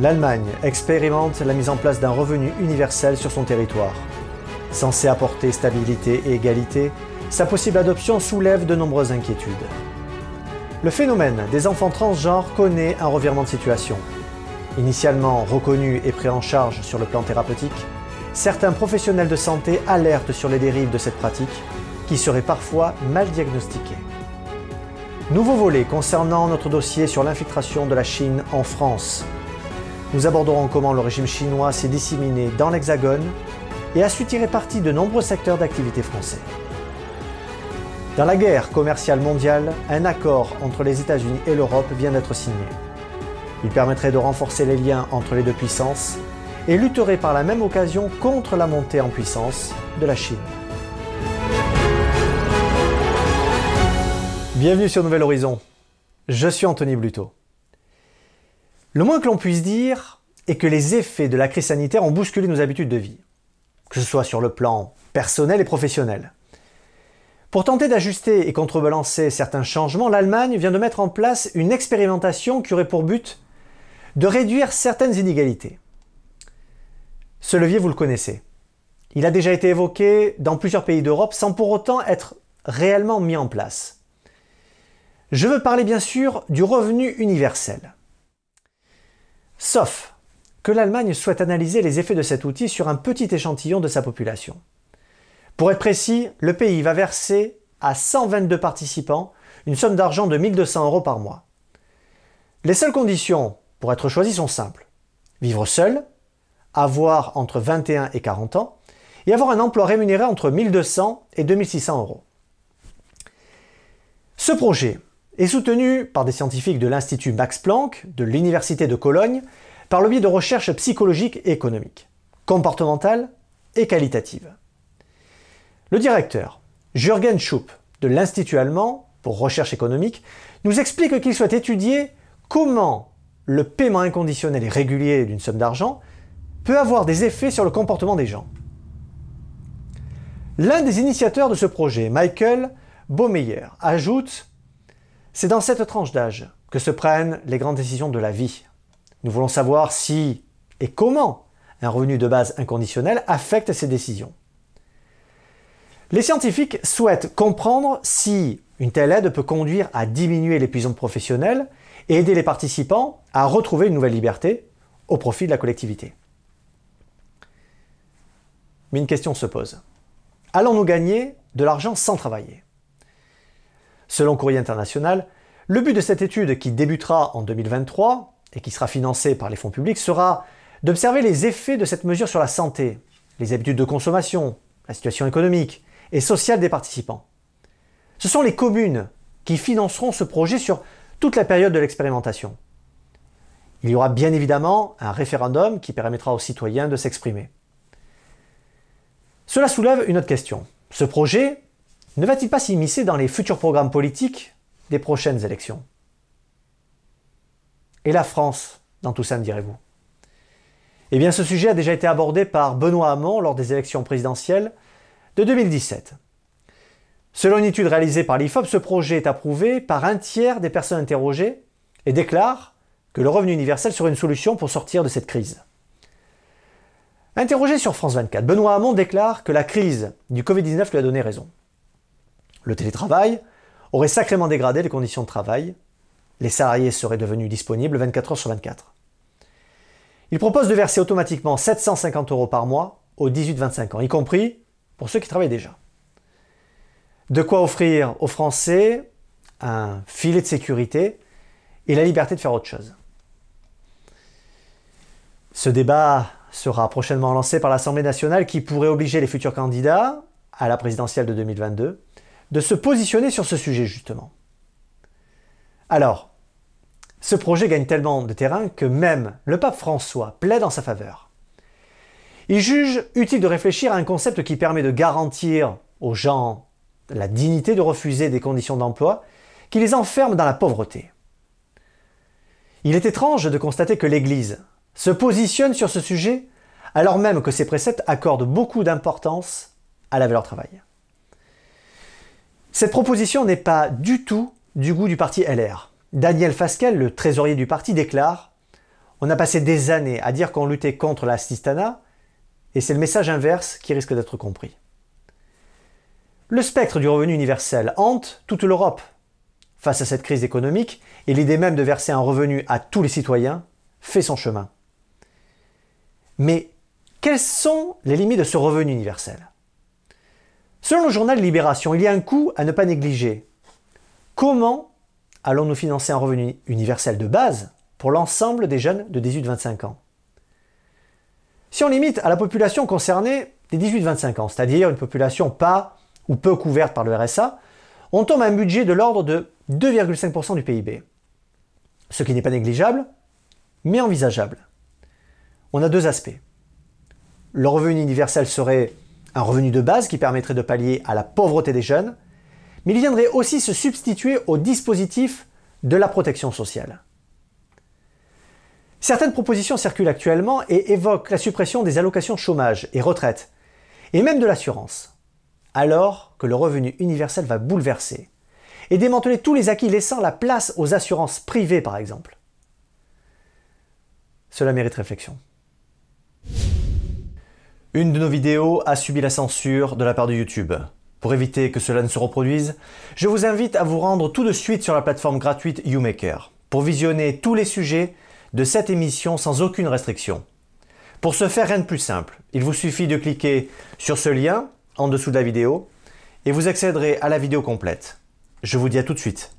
L'Allemagne expérimente la mise en place d'un revenu universel sur son territoire. Censé apporter stabilité et égalité, sa possible adoption soulève de nombreuses inquiétudes. Le phénomène des enfants transgenres connaît un revirement de situation. Initialement reconnu et pris en charge sur le plan thérapeutique, certains professionnels de santé alertent sur les dérives de cette pratique, qui serait parfois mal diagnostiquée. Nouveau volet concernant notre dossier sur l'infiltration de la Chine en France. Nous aborderons comment le régime chinois s'est disséminé dans l'Hexagone et a su tirer parti de nombreux secteurs d'activité français. Dans la guerre commerciale mondiale, un accord entre les États-Unis et l'Europe vient d'être signé. Il permettrait de renforcer les liens entre les deux puissances et lutterait par la même occasion contre la montée en puissance de la Chine. Bienvenue sur Nouvel Horizon. Je suis Anthony Bluto. Le moins que l'on puisse dire est que les effets de la crise sanitaire ont bousculé nos habitudes de vie, que ce soit sur le plan personnel et professionnel. Pour tenter d'ajuster et contrebalancer certains changements, l'Allemagne vient de mettre en place une expérimentation qui aurait pour but de réduire certaines inégalités. Ce levier, vous le connaissez. Il a déjà été évoqué dans plusieurs pays d'Europe sans pour autant être réellement mis en place. Je veux parler bien sûr du revenu universel. Sauf que l'Allemagne souhaite analyser les effets de cet outil sur un petit échantillon de sa population. Pour être précis, le pays va verser à 122 participants une somme d'argent de 1200 euros par mois. Les seules conditions pour être choisi sont simples. Vivre seul, avoir entre 21 et 40 ans, et avoir un emploi rémunéré entre 1200 et 2600 euros. Ce projet est soutenu par des scientifiques de l'Institut Max Planck de l'Université de Cologne par le biais de recherches psychologiques et économiques, comportementales et qualitatives. Le directeur, Jürgen Schupp, de l'Institut allemand pour recherche économique, nous explique qu'il souhaite étudier comment le paiement inconditionnel et régulier d'une somme d'argent peut avoir des effets sur le comportement des gens. L'un des initiateurs de ce projet, Michael Baumeyer, ajoute c'est dans cette tranche d'âge que se prennent les grandes décisions de la vie. Nous voulons savoir si et comment un revenu de base inconditionnel affecte ces décisions. Les scientifiques souhaitent comprendre si une telle aide peut conduire à diminuer l'épuisement professionnel et aider les participants à retrouver une nouvelle liberté au profit de la collectivité. Mais une question se pose. Allons-nous gagner de l'argent sans travailler Selon Courrier International, le but de cette étude qui débutera en 2023 et qui sera financée par les fonds publics sera d'observer les effets de cette mesure sur la santé, les habitudes de consommation, la situation économique et sociale des participants. Ce sont les communes qui financeront ce projet sur toute la période de l'expérimentation. Il y aura bien évidemment un référendum qui permettra aux citoyens de s'exprimer. Cela soulève une autre question. Ce projet, ne va-t-il pas s'immiscer dans les futurs programmes politiques des prochaines élections Et la France, dans tout ça, me direz-vous Eh bien, ce sujet a déjà été abordé par Benoît Hamon lors des élections présidentielles de 2017. Selon une étude réalisée par l'IFOP, ce projet est approuvé par un tiers des personnes interrogées et déclare que le revenu universel serait une solution pour sortir de cette crise. Interrogé sur France 24, Benoît Hamon déclare que la crise du Covid-19 lui a donné raison. Le télétravail aurait sacrément dégradé les conditions de travail. Les salariés seraient devenus disponibles 24 heures sur 24. Il propose de verser automatiquement 750 euros par mois aux 18-25 ans, y compris pour ceux qui travaillent déjà. De quoi offrir aux Français un filet de sécurité et la liberté de faire autre chose. Ce débat sera prochainement lancé par l'Assemblée nationale qui pourrait obliger les futurs candidats à la présidentielle de 2022 de se positionner sur ce sujet justement. Alors, ce projet gagne tellement de terrain que même le pape François plaide en sa faveur. Il juge utile de réfléchir à un concept qui permet de garantir aux gens la dignité de refuser des conditions d'emploi qui les enferment dans la pauvreté. Il est étrange de constater que l'Église se positionne sur ce sujet alors même que ses préceptes accordent beaucoup d'importance à la valeur travail. Cette proposition n'est pas du tout du goût du parti LR. Daniel Fasquel, le trésorier du parti, déclare On a passé des années à dire qu'on luttait contre la cistana, et c'est le message inverse qui risque d'être compris. Le spectre du revenu universel hante toute l'Europe. Face à cette crise économique, et l'idée même de verser un revenu à tous les citoyens fait son chemin. Mais quelles sont les limites de ce revenu universel Selon le journal Libération, il y a un coût à ne pas négliger. Comment allons-nous financer un revenu universel de base pour l'ensemble des jeunes de 18-25 ans Si on limite à la population concernée des 18-25 ans, c'est-à-dire une population pas ou peu couverte par le RSA, on tombe à un budget de l'ordre de 2,5% du PIB. Ce qui n'est pas négligeable, mais envisageable. On a deux aspects. Le revenu universel serait un revenu de base qui permettrait de pallier à la pauvreté des jeunes, mais il viendrait aussi se substituer au dispositif de la protection sociale. Certaines propositions circulent actuellement et évoquent la suppression des allocations chômage et retraite, et même de l'assurance, alors que le revenu universel va bouleverser et démanteler tous les acquis laissant la place aux assurances privées par exemple. Cela mérite réflexion. Une de nos vidéos a subi la censure de la part de YouTube. Pour éviter que cela ne se reproduise, je vous invite à vous rendre tout de suite sur la plateforme gratuite YouMaker pour visionner tous les sujets de cette émission sans aucune restriction. Pour ce faire, rien de plus simple. Il vous suffit de cliquer sur ce lien en dessous de la vidéo et vous accéderez à la vidéo complète. Je vous dis à tout de suite.